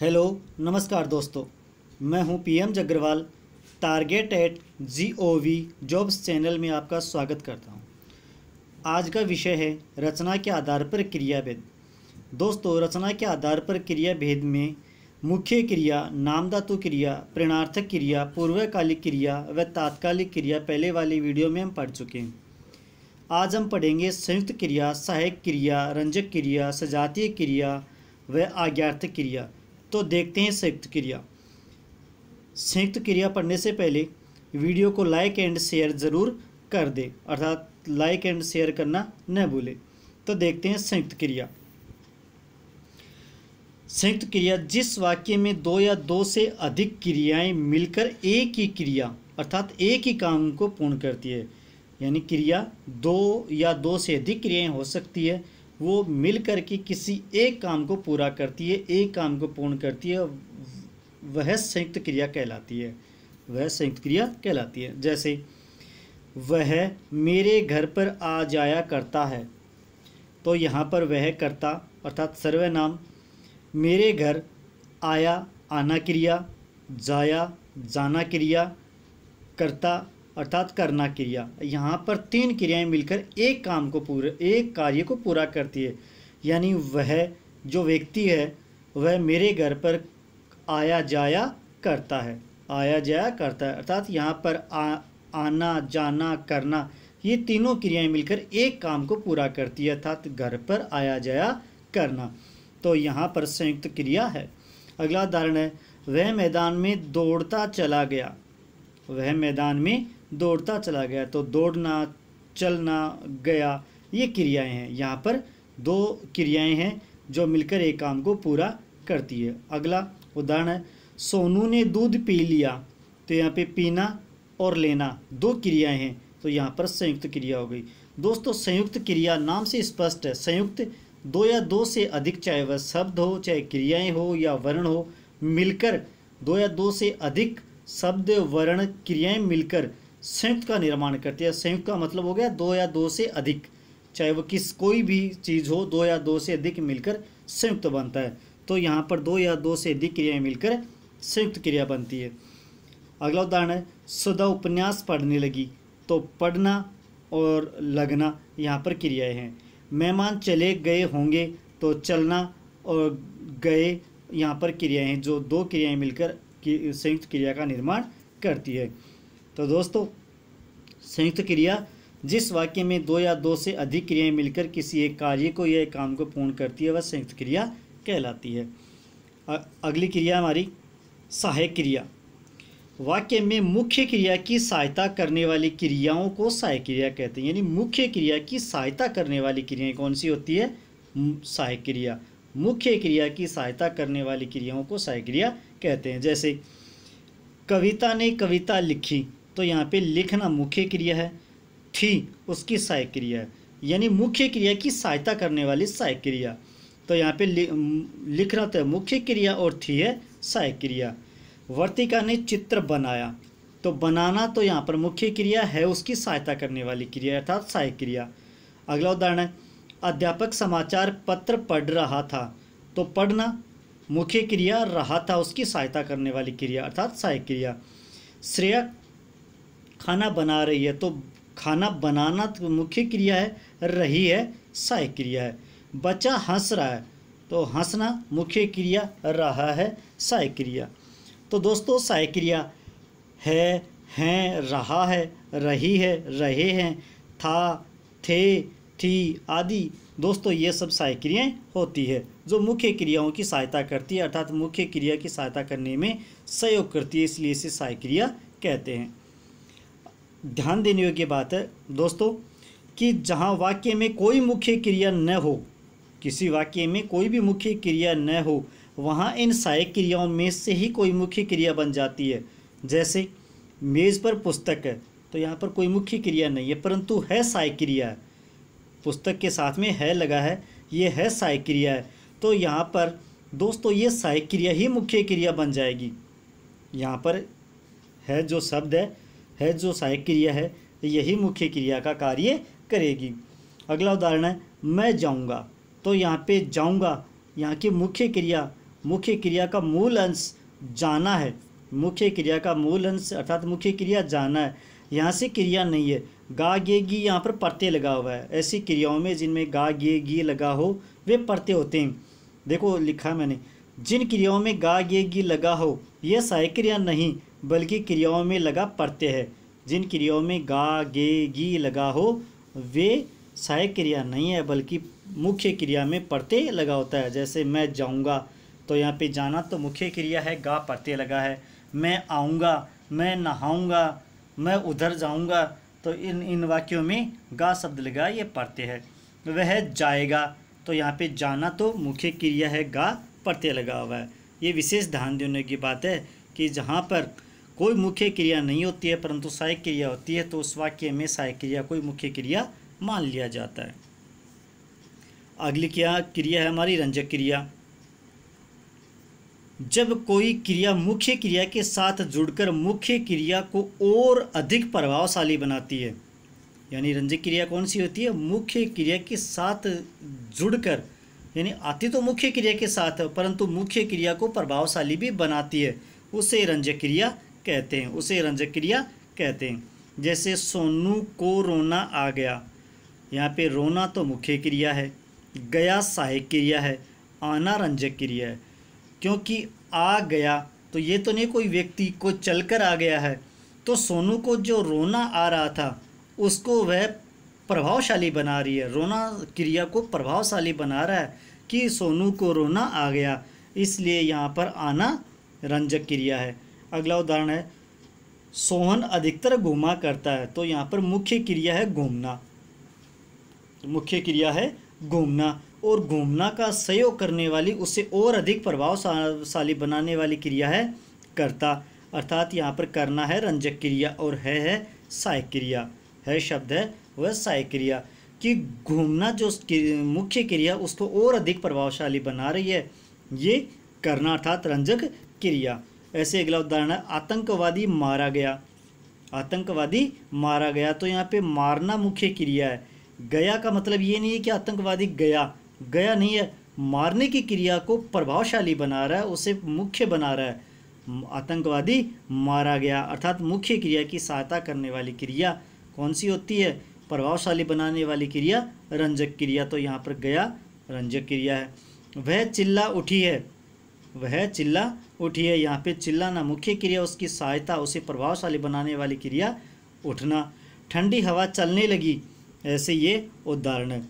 hello नमस्कार दोस्तों मैं हूं PM Jagrawal target at GOV jobs channel में आपका स्वागत करता हूं आज का विषय है रचना के आधार पर क्रिया भेद दोस्तों रचना के आधार पर क्रिया भेद में मुख्य क्रिया नामधातु क्रिया प्रेरणार्थक क्रिया पूर्वकालिक क्रिया व तात्कालिक क्रिया पहले वाली वीडियो में हम पढ़ चुके हैं आज हम पढ़ेंगे संयुक्त क्रिया सहायक क्रिया रंजक क्रिया सजातीय क्रिया व आज्ञार्थक क्रिया तो देखते हैं संयुक्त क्रिया संयुक्त क्रिया पढ़ने से पहले वीडियो को लाइक एंड शेयर ज़रूर कर दे अर्थात लाइक एंड शेयर करना न भूले तो देखते हैं संयुक्त क्रिया संयुक्त क्रिया जिस वाक्य में दो या दो से अधिक क्रियाएं मिलकर एक ही क्रिया अर्थात एक ही काम को पूर्ण करती है यानी क्रिया दो या दो से अधिक क्रियाएं हो सकती है वो मिल करके किसी एक काम को पूरा करती है एक काम को पूर्ण करती है वह संयुक्त क्रिया कहलाती है वह संयुक्त क्रिया कहलाती है जैसे वह मेरे घर पर आ जाया करता है तो यहाँ पर वह करता अर्थात सर्वनाम मेरे घर आया आना क्रिया जाया जाना क्रिया करता अर्थात करना क्रिया यहाँ पर तीन क्रियाएं मिलकर एक काम को पूरा एक कार्य को पूरा करती है यानी वह जो व्यक्ति है वह मेरे घर पर आया जाया करता है आया जाया करता है अर्थात यहाँ पर आ, आना जाना करना ये तीनों क्रियाएं मिलकर एक काम को पूरा करती है अर्थात घर पर आया जाया करना तो यहाँ पर संयुक्त क्रिया है अगला उदाहरण है वह मैदान में दौड़ता चला गया वह मैदान में दौड़ता चला गया तो दौड़ना चलना गया ये क्रियाएं हैं यहाँ पर दो क्रियाएं हैं जो मिलकर एक काम को पूरा करती है अगला उदाहरण है सोनू ने दूध पी लिया तो यहाँ पे पीना और लेना दो क्रियाएं हैं तो यहाँ पर संयुक्त क्रिया हो गई दोस्तों संयुक्त क्रिया नाम से स्पष्ट है संयुक्त दो या दो से अधिक चाहे वह शब्द हो चाहे क्रियाएँ हो या वर्ण हो मिलकर दो या दो से अधिक शब्द वर्ण क्रियाएं मिलकर संयुक्त का निर्माण करती है संयुक्त का मतलब हो गया दो या दो से अधिक चाहे वो किस कोई भी चीज़ हो दो या दो से अधिक मिलकर संयुक्त बनता है तो यहाँ पर दो या दो से अधिक क्रियाएं मिलकर संयुक्त क्रिया बनती है अगला उदाहरण है सदा उपन्यास पढ़ने लगी तो पढ़ना और लगना यहाँ पर क्रियाएं हैं मेहमान चले गए होंगे तो चलना और गए यहाँ पर क्रियाएं हैं जो दो क्रियाएं मिलकर संयुक्त क्रिया का निर्माण करती है तो दोस्तों संयुक्त क्रिया जिस वाक्य में दो या दो से अधिक क्रियाएं मिलकर किसी एक कार्य को या एक काम को पूर्ण करती है वह संयुक्त क्रिया कहलाती है अगली क्रिया हमारी सहायक क्रिया वाक्य में मुख्य क्रिया की सहायता करने वाली क्रियाओं को सहायक क्रिया कहते हैं यानी मुख्य क्रिया की सहायता करने वाली क्रियाएं कौन सी होती है सहायक क्रिया मुख्य क्रिया की सहायता करने वाली क्रियाओं को सहायक क्रिया कहते हैं जैसे कविता ने कविता लिखी तो यहाँ पे लिखना मुख्य क्रिया है थी उसकी सहायक क्रिया यानी मुख्य क्रिया की सहायता करने वाली सहायक क्रिया तो यहाँ पे लि, लिखना तो है मुख्य क्रिया और थी है सहायक क्रिया वर्तिका ने चित्र बनाया तो बनाना तो यहाँ पर मुख्य क्रिया है उसकी सहायता करने वाली क्रिया अर्थात सहायक क्रिया अगला उदाहरण है अध्यापक समाचार पत्र पढ़ रहा था तो पढ़ना मुख्य क्रिया रहा था उसकी सहायता करने वाली क्रिया अर्थात सहायक क्रिया श्रेया खाना बना रही है तो खाना बनाना तो मुख्य क्रिया है रही है सहाय क्रिया है बच्चा हंस रहा है तो हंसना मुख्य क्रिया रहा है सहाय क्रिया तो दोस्तों सहाय क्रिया है हैं रहा है रही है रहे हैं था थे थी आदि दोस्तों ये सब सहाय क्रियाएँ होती है जो मुख्य क्रियाओं की सहायता करती है अर्थात मुख्य क्रिया की सहायता करने में सहयोग करती है इसलिए इसे सहाय क्रिया कहते हैं ध्यान देने योग्य बात है दोस्तों कि जहाँ वाक्य में कोई मुख्य क्रिया न हो किसी वाक्य में कोई भी मुख्य क्रिया न हो वहाँ इन सहायक क्रियाओं में से ही कोई मुख्य क्रिया बन जाती है जैसे मेज़ पर पुस्तक है तो यहाँ पर कोई मुख्य क्रिया नहीं है परंतु है सहायक क्रिया पुस्तक के साथ में है लगा है ये है सहायक क्रिया है तो यहाँ पर दोस्तों ये सहायक क्रिया ही मुख्य क्रिया बन जाएगी यहाँ पर है जो शब्द है है जो सहायक क्रिया है यही मुख्य क्रिया का कार्य करेगी अगला उदाहरण है मैं जाऊँगा तो यहाँ पे जाऊँगा यहाँ की मुख्य क्रिया मुख्य क्रिया का मूल अंश जाना है मुख्य क्रिया का मूल अंश अर्थात मुख्य क्रिया जाना है यहाँ से क्रिया नहीं है गा गे गी यहाँ पर परते लगा हुआ है ऐसी क्रियाओं में जिनमें गा गे गी लगा हो वे परते होते हैं देखो लिखा मैंने जिन क्रियाओं में गा गे गी लगा हो यह सहायक क्रिया नहीं बल्कि क्रियाओं में लगा पड़ते हैं जिन क्रियाओं में गा गे गी लगा हो वे सहायक क्रिया नहीं है बल्कि मुख्य क्रिया में पड़ते लगा होता है जैसे मैं जाऊंगा तो यहाँ पे जाना तो मुख्य क्रिया है गा पढ़ते लगा है मैं आऊँगा मैं नहाऊँगा मैं उधर जाऊँगा तो इन इन वाक्यों में गा शब्द लगा ये पढ़ते हैं वह जाएगा तो यहाँ पे जाना तो मुख्य क्रिया है गा पढ़ते लगा हुआ है ये विशेष ध्यान देने की बात है कि जहाँ पर कोई मुख्य क्रिया नहीं होती है परंतु सहायक क्रिया होती है तो उस वाक्य में सहायक क्रिया कोई मुख्य क्रिया मान लिया जाता है अगली क्या क्रिया है हमारी रंजक क्रिया जब कोई क्रिया मुख्य क्रिया के साथ जुड़कर मुख्य क्रिया को और अधिक प्रभावशाली बनाती है यानी रंजक क्रिया कौन सी होती है मुख्य क्रिया के साथ जुड़कर यानी आती तो मुख्य क्रिया के साथ परंतु मुख्य क्रिया को प्रभावशाली भी बनाती है उसे रंजक क्रिया कहते हैं उसे रंजक क्रिया कहते हैं जैसे सोनू को रोना आ गया यहाँ पे रोना तो मुख्य क्रिया है गया सहायक क्रिया है आना रंजक क्रिया है क्योंकि आ गया तो ये तो नहीं कोई व्यक्ति को चल कर आ गया है तो सोनू को जो रोना आ रहा था उसको वह प्रभावशाली बना रही है रोना क्रिया को प्रभावशाली बना रहा है कि सोनू को रोना आ गया इसलिए यहाँ पर आना रंजक क्रिया है अगला उदाहरण है सोहन अधिकतर घूमा करता है तो यहाँ पर मुख्य क्रिया है घूमना मुख्य क्रिया है घूमना और घूमना का सहयोग करने वाली उसे और अधिक प्रभावशाली बनाने वाली क्रिया है करता अर्थात यहाँ पर करना है रंजक क्रिया और है है सहायक क्रिया है शब्द है वह सहायक क्रिया कि घूमना जो मुख्य क्रिया उसको और अधिक प्रभावशाली बना रही है ये करना अर्थात रंजक क्रिया ऐसे अगला उदाहरण है आतंकवादी मारा गया आतंकवादी मारा गया तो यहाँ पे मारना मुख्य क्रिया है गया का मतलब ये नहीं है कि आतंकवादी गया गया नहीं है मारने की क्रिया को प्रभावशाली बना रहा है उसे मुख्य बना रहा है आतंकवादी मारा गया अर्थात मुख्य क्रिया की सहायता करने वाली क्रिया कौन सी होती है प्रभावशाली बनाने वाली क्रिया रंजक क्रिया तो यहाँ पर गया रंजक क्रिया है वह चिल्ला उठी है वह चिल्ला उठी है यहाँ पे चिल्लाना मुख्य क्रिया उसकी सहायता उसे प्रभावशाली बनाने वाली क्रिया उठना ठंडी हवा चलने लगी ऐसे ये उदाहरण है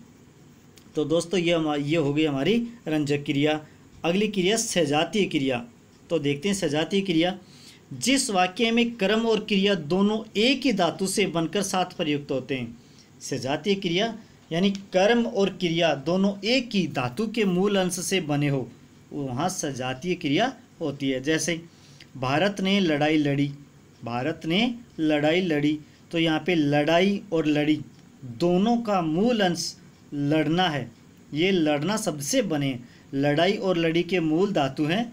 तो दोस्तों ये ये हो गई हमारी रंजक क्रिया अगली क्रिया सजातीय क्रिया तो देखते हैं सजातीय क्रिया जिस वाक्य में कर्म और क्रिया दोनों एक ही धातु से बनकर साथ प्रयुक्त होते हैं सजातीय क्रिया यानी कर्म और क्रिया दोनों एक ही धातु के मूल अंश से बने हो वहाँ सजातीय क्रिया होती है जैसे भारत ने लड़ाई लड़ी भारत ने लड़ाई लड़ी तो यहाँ पे लड़ाई और लड़ी दोनों का मूल अंश लड़ना है ये लड़ना सबसे बने लड़ाई और लड़ी के मूल धातु हैं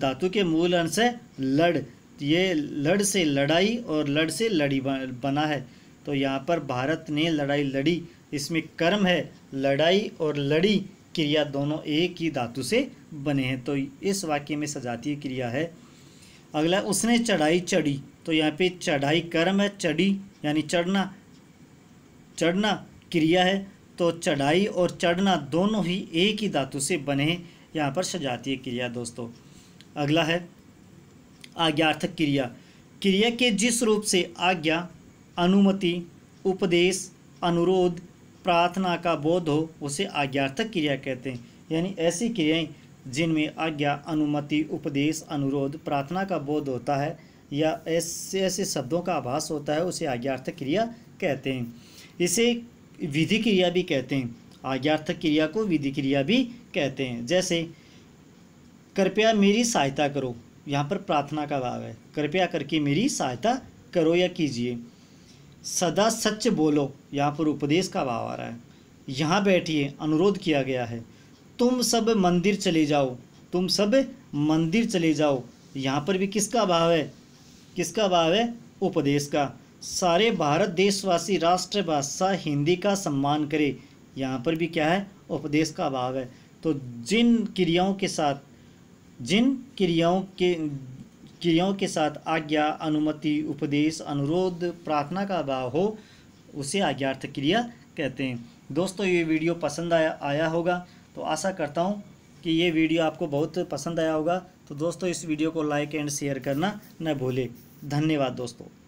धातु के मूल अंश है लड़ ये लड़ से लड़ाई और लड़ से लड़ी बना है तो यहाँ पर भारत ने लड़ाई लड़ी इसमें कर्म है लड़ाई और लड़ी क्रिया दोनों एक ही धातु से बने हैं तो इस वाक्य में सजातीय क्रिया है अगला उसने चढ़ाई चढ़ी तो यहाँ पे चढ़ाई कर्म है चढ़ी यानी चढ़ना चढ़ना क्रिया है तो चढ़ाई और चढ़ना दोनों ही एक ही धातु से बने हैं यहाँ पर सजातीय क्रिया दोस्तों अगला है आज्ञार्थक क्रिया क्रिया के जिस रूप से आज्ञा अनुमति उपदेश अनुरोध प्रार्थना का बोध हो उसे आज्ञार्थक क्रिया कहते हैं यानी ऐसी क्रियाएं जिनमें आज्ञा अनुमति उपदेश अनुरोध प्रार्थना का बोध होता है या ऐसे ऐसे शब्दों का आभास होता है उसे आज्ञार्थक क्रिया कहते हैं इसे विधि क्रिया भी कहते हैं आज्ञार्थक क्रिया को विधि क्रिया भी कहते हैं जैसे कृपया मेरी सहायता करो यहाँ पर प्रार्थना का भाव है कृपया करके मेरी सहायता करो या कीजिए सदा सच बोलो यहाँ पर उपदेश का भाव आ रहा है यहाँ बैठिए अनुरोध किया गया है तुम सब मंदिर चले जाओ तुम सब मंदिर चले जाओ यहाँ पर भी किसका भाव है किसका भाव है उपदेश का सारे भारत देशवासी राष्ट्रभाषा हिंदी का सम्मान करे यहाँ पर भी क्या है उपदेश का भाव है तो जिन क्रियाओं के साथ जिन क्रियाओं के क्रियाओं के साथ आज्ञा अनुमति उपदेश अनुरोध प्रार्थना का अभाव हो उसे आज्ञार्थ क्रिया कहते हैं दोस्तों ये वीडियो पसंद आया आया होगा तो आशा करता हूँ कि ये वीडियो आपको बहुत पसंद आया होगा तो दोस्तों इस वीडियो को लाइक एंड शेयर करना न भूलें धन्यवाद दोस्तों